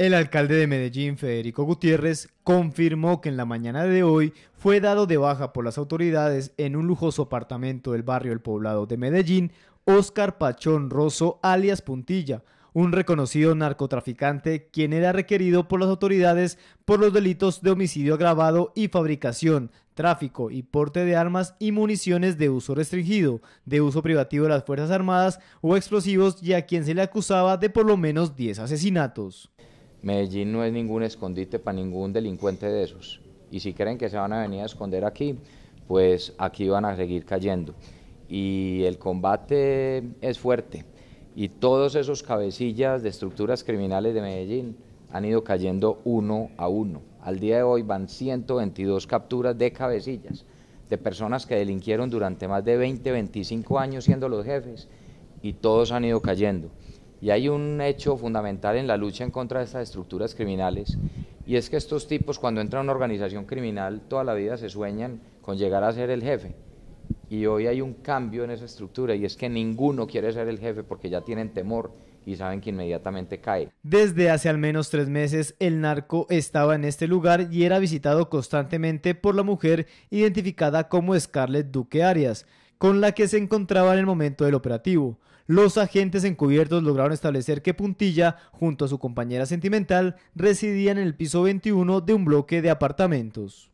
El alcalde de Medellín, Federico Gutiérrez, confirmó que en la mañana de hoy fue dado de baja por las autoridades en un lujoso apartamento del barrio El Poblado de Medellín, Oscar Pachón Rosso, alias Puntilla, un reconocido narcotraficante quien era requerido por las autoridades por los delitos de homicidio agravado y fabricación, tráfico y porte de armas y municiones de uso restringido, de uso privativo de las Fuerzas Armadas o explosivos y a quien se le acusaba de por lo menos 10 asesinatos. Medellín no es ningún escondite para ningún delincuente de esos. Y si creen que se van a venir a esconder aquí, pues aquí van a seguir cayendo. Y el combate es fuerte. Y todos esos cabecillas de estructuras criminales de Medellín han ido cayendo uno a uno. Al día de hoy van 122 capturas de cabecillas, de personas que delinquieron durante más de 20, 25 años siendo los jefes, y todos han ido cayendo. Y hay un hecho fundamental en la lucha en contra de estas estructuras criminales y es que estos tipos cuando entran a una organización criminal toda la vida se sueñan con llegar a ser el jefe. Y hoy hay un cambio en esa estructura y es que ninguno quiere ser el jefe porque ya tienen temor y saben que inmediatamente cae. Desde hace al menos tres meses el narco estaba en este lugar y era visitado constantemente por la mujer identificada como Scarlett Duque Arias con la que se encontraba en el momento del operativo. Los agentes encubiertos lograron establecer que Puntilla, junto a su compañera sentimental, residía en el piso 21 de un bloque de apartamentos.